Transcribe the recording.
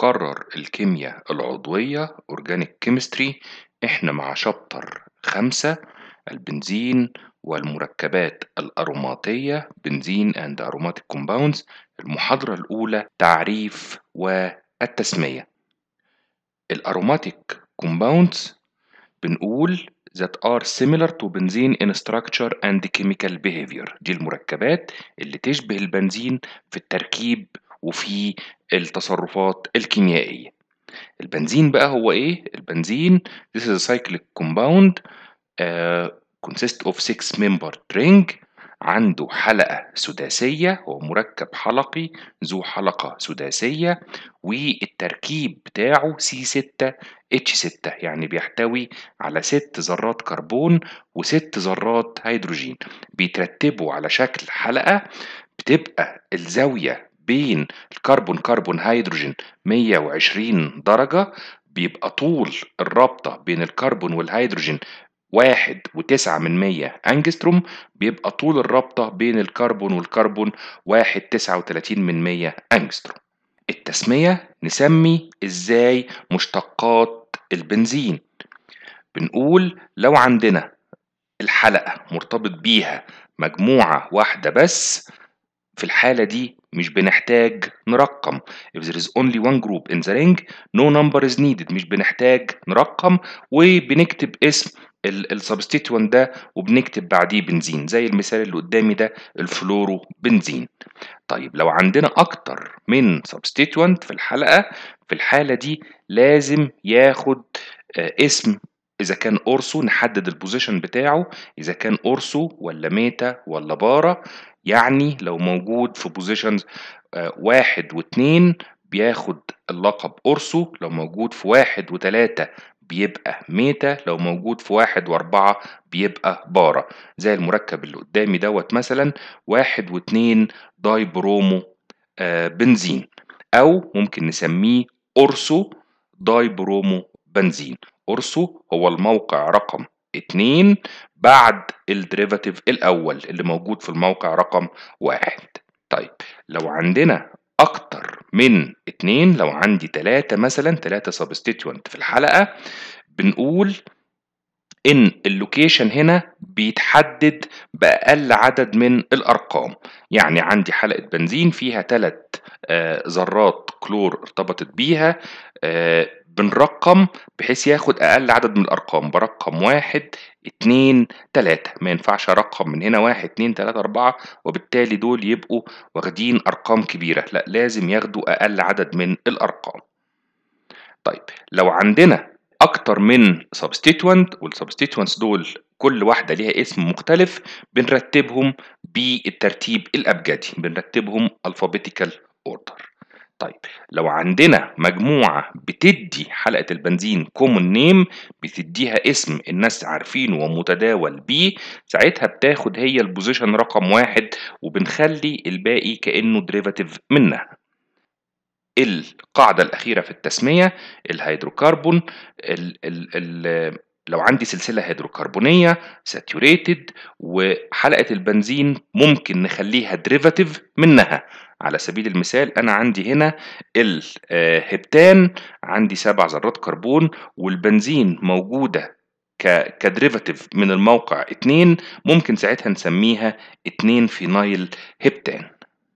مقرر الكيمياء العضوية Organic Chemistry إحنا مع شابتر خمسة البنزين والمركبات الأروماتية بنزين أند أروماتيك compounds المحاضرة الأولى تعريف والتسمية الأروماتيك كومباوندز بنقول that are similar to benzene in structure and chemical behavior دي المركبات اللي تشبه البنزين في التركيب وفي التصرفات الكيميائية البنزين بقى هو ايه؟ البنزين this is a cyclic compound uh, آه، consists of six member ring عنده حلقة سداسية هو مركب حلقي ذو حلقة سداسية والتركيب بتاعه C6H6 يعني بيحتوي على ست ذرات كربون وست ذرات هيدروجين بيترتبوا على شكل حلقة بتبقى الزاوية بين الكربون كربون هيدروجين 120 درجة بيبقى طول الرابطة بين الكربون والهيدروجين واحد وتسعة من مية أنجستروم بيبقى طول الرابطة بين الكربون والكربون واحد تسعة وتلاتين من مية أنجستروم التسمية نسمي إزاي مشتقات البنزين بنقول لو عندنا الحلقة مرتبط بيها مجموعة واحدة بس في الحالة دي مش بنحتاج نرقم if there is only one group in the ring no number is needed مش بنحتاج نرقم وبنكتب اسم السبستيتوان ده وبنكتب بعديه بنزين زي المثال اللي قدامي ده الفلورو بنزين طيب لو عندنا اكتر من سبستيتوانت في الحلقه في الحاله دي لازم ياخد آه، اسم اذا كان اورسو نحدد البوزيشن بتاعه اذا كان اورسو ولا ميتا ولا بارا يعني لو موجود في بوزيشنز آه، واحد واثنين بياخد اللقب أرسو لو موجود في واحد وتلاتة بيبقى ميتا لو موجود في واحد وأربعة بيبقى بارا زي المركب اللي قدامي دوت مثلا واحد واتنين داي برومو آه، بنزين أو ممكن نسميه أرسو داي برومو بنزين أرسو هو الموقع رقم اتنين بعد الديريفاتيف الأول اللي موجود في الموقع رقم واحد طيب لو عندنا أكتر من اتنين لو عندي تلاتة مثلا تلاتة سبستيتيوانت في الحلقة بنقول ان اللوكيشن هنا بيتحدد باقل عدد من الارقام يعني عندي حلقه بنزين فيها ثلاث آه، ذرات كلور ارتبطت بيها آه، بنرقم بحيث ياخد اقل عدد من الارقام برقم واحد اتنين تلاتة ما ينفعش ارقم من هنا واحد اتنين تلاتة اربعة وبالتالي دول يبقوا واخدين ارقام كبيرة لا لازم ياخدوا اقل عدد من الارقام طيب لو عندنا اكتر من substituent والsubstituents دول كل واحدة ليها اسم مختلف بنرتبهم بالترتيب الابجدي بنرتبهم alphabetical order طيب لو عندنا مجموعة بتدي حلقة البنزين كومون نيم بتديها اسم الناس عارفينه ومتداول بيه ساعتها بتاخد هي البوزيشن رقم واحد وبنخلي الباقي كأنه دريفاتيف منها القاعدة الأخيرة في التسمية الهيدروكربون ال ال ال لو عندي سلسلة هيدروكربونية ساتيوريتد وحلقة البنزين ممكن نخليها دريفاتيف منها على سبيل المثال انا عندي هنا الهبتان آه، عندي سبع ذرات كربون والبنزين موجوده كدريفاتيف من الموقع اتنين ممكن ساعتها نسميها اتنين فينايل هبتان